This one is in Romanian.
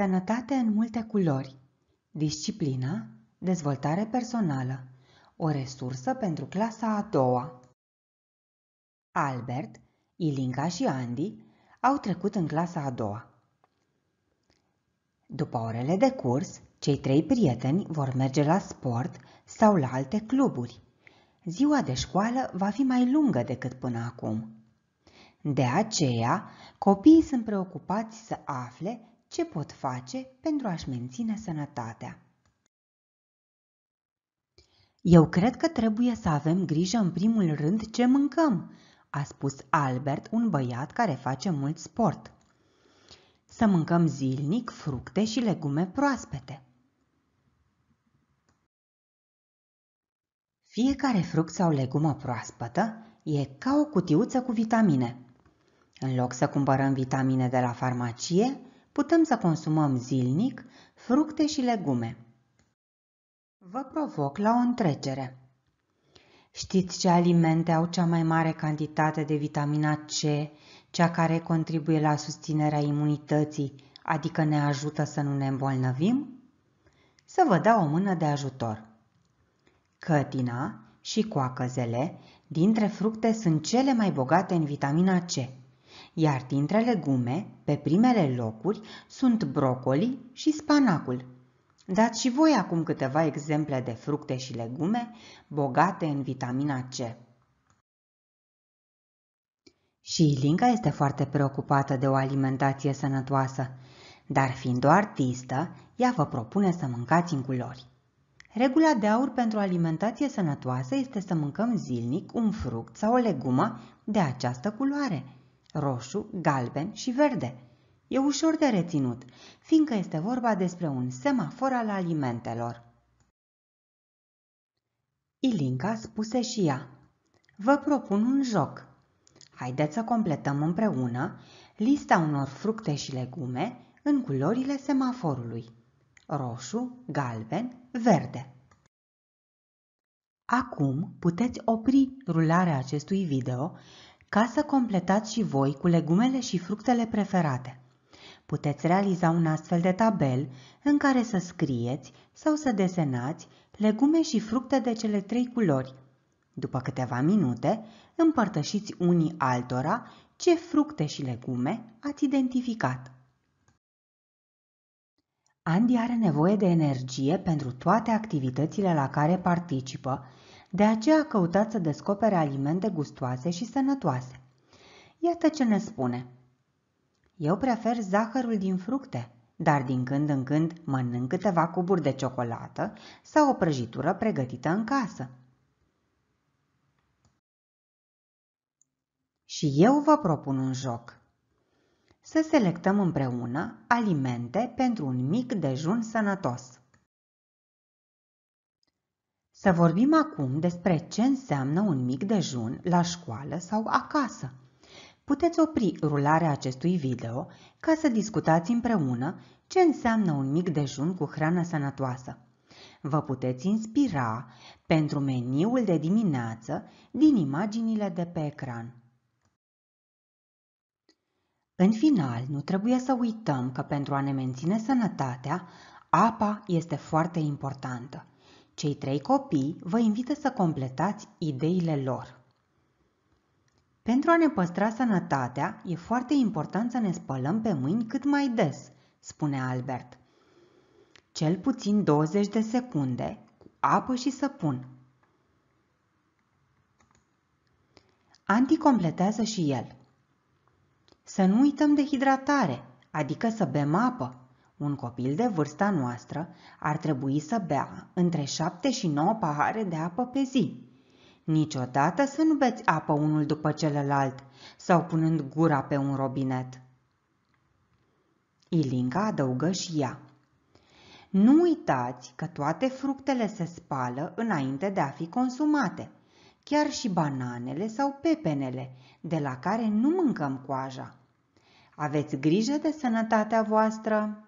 Sănătate în multe culori, disciplina, dezvoltare personală, o resursă pentru clasa a doua. Albert, Ilinga și Andy au trecut în clasa a doua. După orele de curs, cei trei prieteni vor merge la sport sau la alte cluburi. Ziua de școală va fi mai lungă decât până acum. De aceea, copiii sunt preocupați să afle ce pot face pentru a-și menține sănătatea. Eu cred că trebuie să avem grijă în primul rând ce mâncăm, a spus Albert, un băiat care face mult sport. Să mâncăm zilnic fructe și legume proaspete. Fiecare fruct sau legumă proaspătă e ca o cutiuță cu vitamine. În loc să cumpărăm vitamine de la farmacie, putem să consumăm zilnic fructe și legume. Vă provoc la o întrecere. Știți ce alimente au cea mai mare cantitate de vitamina C, cea care contribuie la susținerea imunității, adică ne ajută să nu ne îmbolnăvim? Să vă dau o mână de ajutor. Cătina și coacăzele dintre fructe sunt cele mai bogate în vitamina C iar dintre legume, pe primele locuri, sunt brocoli și spanacul. Dați și voi acum câteva exemple de fructe și legume bogate în vitamina C. Și Ilinca este foarte preocupată de o alimentație sănătoasă, dar fiind o artistă, ea vă propune să mâncați în culori. Regula de aur pentru alimentație sănătoasă este să mâncăm zilnic un fruct sau o legumă de această culoare – roșu, galben și verde. E ușor de reținut, fiindcă este vorba despre un semafor al alimentelor. Ilinca spuse și ea, Vă propun un joc. Haideți să completăm împreună lista unor fructe și legume în culorile semaforului. Roșu, galben, verde. Acum puteți opri rularea acestui video ca să completați și voi cu legumele și fructele preferate. Puteți realiza un astfel de tabel în care să scrieți sau să desenați legume și fructe de cele trei culori. După câteva minute, împărtășiți unii altora ce fructe și legume ați identificat. Andy are nevoie de energie pentru toate activitățile la care participă de aceea căutați să descopere alimente gustoase și sănătoase. Iată ce ne spune. Eu prefer zahărul din fructe, dar din când în când mănânc câteva cuburi de ciocolată sau o prăjitură pregătită în casă. Și eu vă propun un joc. Să selectăm împreună alimente pentru un mic dejun sănătos. Să vorbim acum despre ce înseamnă un mic dejun la școală sau acasă. Puteți opri rularea acestui video ca să discutați împreună ce înseamnă un mic dejun cu hrană sănătoasă. Vă puteți inspira pentru meniul de dimineață din imaginile de pe ecran. În final, nu trebuie să uităm că pentru a ne menține sănătatea, apa este foarte importantă. Cei trei copii vă invită să completați ideile lor. Pentru a ne păstra sănătatea, e foarte important să ne spălăm pe mâini cât mai des, spune Albert. Cel puțin 20 de secunde, cu apă și săpun. Anti completează și el. Să nu uităm de hidratare, adică să bem apă, un copil de vârsta noastră ar trebui să bea între 7 și 9 pahare de apă pe zi. Niciodată să nu beți apă unul după celălalt sau punând gura pe un robinet. Ilinca adăugă și ea. Nu uitați că toate fructele se spală înainte de a fi consumate, chiar și bananele sau pepenele, de la care nu mâncăm coaja. Aveți grijă de sănătatea voastră!